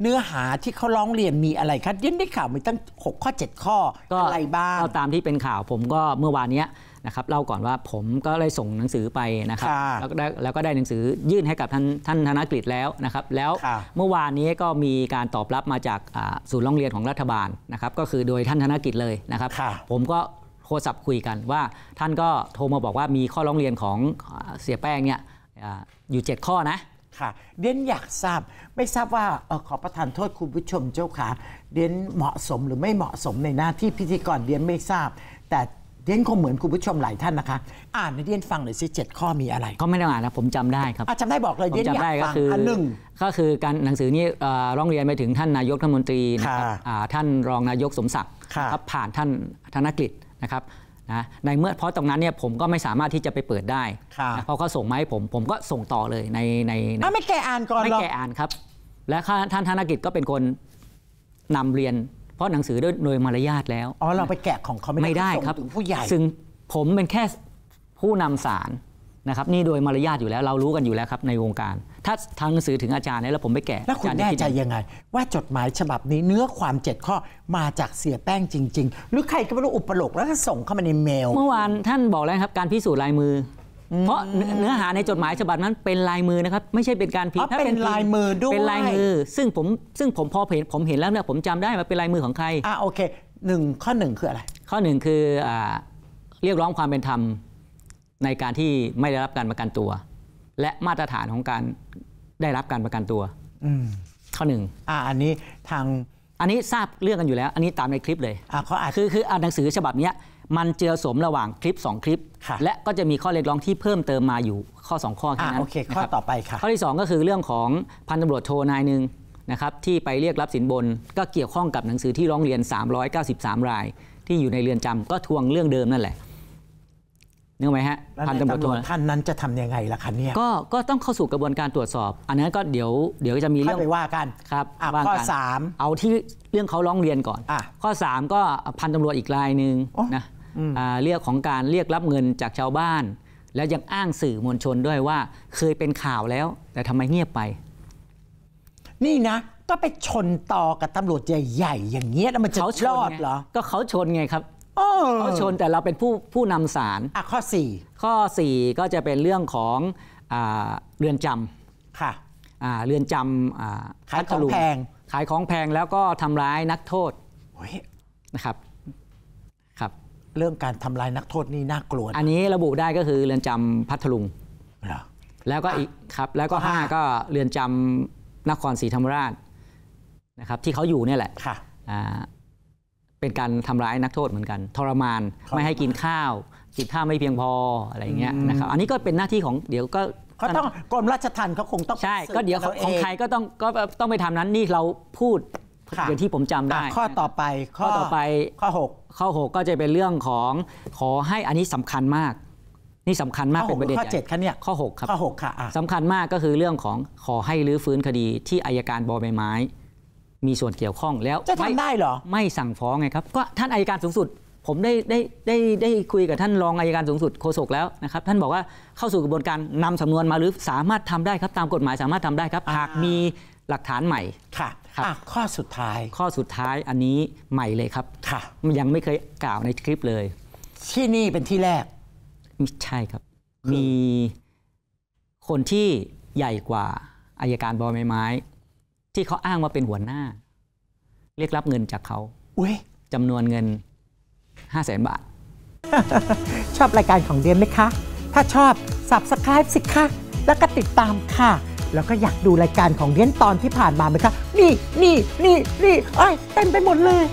เนื้อหาที่เขาร้องเรียนมีอะไรครับยินได้ข่าวมีตั้ง6ข้อ 7 ข้ออะไรบ้างกาตามที่เป็นข่าวผมก็เมื่อวานนี้นะครับเล่าก่อนว่าผมก็เลยส่งหนังสือไปนะครับแล้วก็ได้แล้วก็ได้หนังสือยื่นให้กับท่านท่านธนกฤษแล้วนะครับ แล้วเมื่อวานนี้ก็มีการตอบรับมาจากศูนย์ร้องเรียนของรัฐบาลนะครับก็คือโดยท่านธนกฤษเลยนะครับ ผมก็โทรศัพท์คุยกันว่าท่านก็โทรมาบอกว่ามีข้อร้องเรียนของเสียแป้งเนี่ยอยู่ 7 ข้อนะค่ะเดนอยากทราบไม่ทราบว่าออขอประทานโทษคุณผู้ชมเจ้าค่ะเดนเหมาะสมหรือไม่เหมาะสมในหน้าที่พิธีกรเดนไม่ทราบ แต่เดนคงเหมือนคุณผู้ชมหลายท่านนะคะอ่านในเดนฟังหน่อยสิเจ็ดข้อมีอะไร ก็ไม่ได้อ่านนะผมจำได้ครับจำได้บอกเลยเดนอยากฟังอันหนึ่งก็คือการหนังสือนี้ร้องเรียนไปถึงท่านนายกรัฐมนตรีนะครับท่านรองนายกสมศักดิ์ผ่านท่านธนกฤษนะครับนะในเมื่อเพราะตรงนั้นเนี่ยผมก็ไม่สามารถที่จะไปเปิดได้ะเพราะเขาส่งมาให้ผมผมก็ส่งต่อเลยในในไม่แกอ่านก่อนไม่แกอ่านครับ และท่านธนกิจก็เป็นคนนำเรียน เพราะหนังสือด้วยโดยมารยาทแล้วอ๋อเราไปแกะของเขาไม่ได้ครับผู้ใหญ่ซึ่งผมเป็นแค่ผู้นำสารนะครับนี่โดยมารยาทอยู่แล้ว เรารู้กันอยู่แล้วครับในวงการถ้าทางหนังสือถึงอาจารย์แล้วผมไปแกะแล้วคุณแน่ใจยังไง ว่าจดหมายฉบับนี้เนื้อความเจ็ดข้อมาจากเสียแป้งจริงๆ หรือใครก็ไม่รู้อุปโลกแล้วก็ส่งเข้ามาในเมล เมื่อวานท่านบอกแล้วครับ การพิสูจน์ลายมือ เพราะเนื้อหาในจดหมายฉบับนั้นเป็นลายมือนะครับ ไม่ใช่เป็นการพิมพ์ถ้าเป็นลายมือด้วยเป็นลายมือ ซึ่งผมซึ่งผมพอเห็นผมเห็นแล้วเนี่ยผมจำได้ว่าเป็นลายมือของใครอ่าโอเคหนึ่งข้อหนึ่งคืออะไร ข้อหนึ่งคือเรียกร้องความเป็นธรรมในการที่ไม่ได้รับการประกันตัวและมาตรฐานของการได้รับการประกันตัวข้อหนึ่งอ่าอันนี้ทางอันนี้ทราบเรื่องกันอยู่แล้ว อันนี้ตามในคลิปเลยอ่าเขาอาคือคืออ่านหนังสือฉบับนี้มันเจอสมระหว่างคลิป2คลิปและก็จะมีข้อเรียกร้องที่เพิ่มเติมมาอยู่ข้อ 2 ข้อแค่นั้นโอเคข้อต่อไปค่ะข้อที่2ก็คือเรื่องของพันตำรวจโทนายหนึ่งนะครับที่ไปเรียกรับสินบน ก็เกี่ยวข้องกับหนังสือที่ร้องเรียน 393 ราย ที่อยู่ในเรือนจำก็ทวงเรื่องเดิมนั่นแหละนึกไหมฮะพันตำรวจโทท่านนั้นจะทํำยังไงล่ะคัเนี่ยก็ก็ต้องเข้าสู่กระบวนการตรวจสอบ อันนั้นก็เดี๋ยวเดี๋ยวจะมีเรื่องไปว่ากันครับข้อสามเอาที่เรื่องเขาร้องเรียนก่อน ข้อ 3 ก็พันตำรวจอีกรายหนึ่งนะเรียกของการเรียกรับเงินจากชาวบ้าน แล้วยังอ้างสื่อมวลชนด้วยว่าเคยเป็นข่าวแล้ว แต่ทำไมเงียบไป นี่นะก็ไปชนต่อกับตำรวจใหญ่ ๆ อย่างเงี้ยแล้วมันจะรอดเหรอก็เขาชนไงครับเขาชนแต่เราเป็นผู้ผู้นำสารอ่ะข้อ4ข้อ4ก็จะเป็นเรื่องของเรือนจำค่ะเรือนจำขายของแพงขายของแพงแล้วก็ทำร้ายนักโทษนะครับ ครับเรื่องการทำลายนักโทษนี่น่ากลัวอันนี้ระบุได้ก็คือเรือนจำพัทลุงแล้วก็อีกครับแล้วก็ห้าก็เรือนจำนครศรีธรรมราชนะครับที่เขาอยู่เนี่ยแหละค่ะเป็นการทำร้ายนักโทษเหมือนกันทรมานไม่ให้กินข้าวกินข้าวไม่เพียงพออะไรอย่างเงี้ยนะครับอันนี้ก็เป็นหน้าที่ของเดี๋ยวก็เขาต้องกรมราชทัณฑ์เขาคงต้องใช่ ก็เดี๋ยวของใครก็ต้องก็ต้องไปทำนั้นนี่เราพูดอย่างที่ผมจำได้ข้อต่อไปข้อต่อไปข้อ 6 ข้อ6ก็จะเป็นเรื่องของขอให้อันนี้สำคัญมาก นี่สำคัญมากเป็นประเด็นข้อ7ครับเนี่ยข้อ6ครับข้อ6ค่ะสำคัญมากก็คือเรื่องของขอให้รื้อฟื้นคดีที่อายการบอใบไม้มีส่วนเกี่ยวข้องแล้ว จะทำได้หรอไม่สั่งฟ้องไงครับก็ท่านอายการสูงสุด ผมได้ได้ได้ได้คุยกับท่านรองอายการสูงสุดโฆษกแล้วนะครับ ท่านบอกว่าเข้าสู่กระบวนการนำสำนวนมาหรือสามารถทำได้ครับตามกฎหมายสามารถทำได้ครับ หากมีหลักฐานใหม่ค่ะบข้อสุดท้ายข้อสุดท้ายอันนี้ใหม่เลยครับค่ะยังไม่เคยกล่าวในคลิปเลย ที่นี่เป็นที่แรก ไม่ใช่ครับ มีคนที่ใหญ่กว่าอายการบอไไม้ที่เขาอ้างว่าเป็นหัวหน้า เรียกรับเงินจากเขาอุ้ยจำนวนเงิน5 0 0แสนบาท ชอบรายการของเดียนไหมคะ ถ้าชอบ subscribe สิคะแล้วก็ติดตามค่ะ แล้วก็อยากดูรายการของเดียนตอนที่ผ่านมาไหมคะ นี่นี่นี่นี่เอ้ยเต็มไปหมดเลย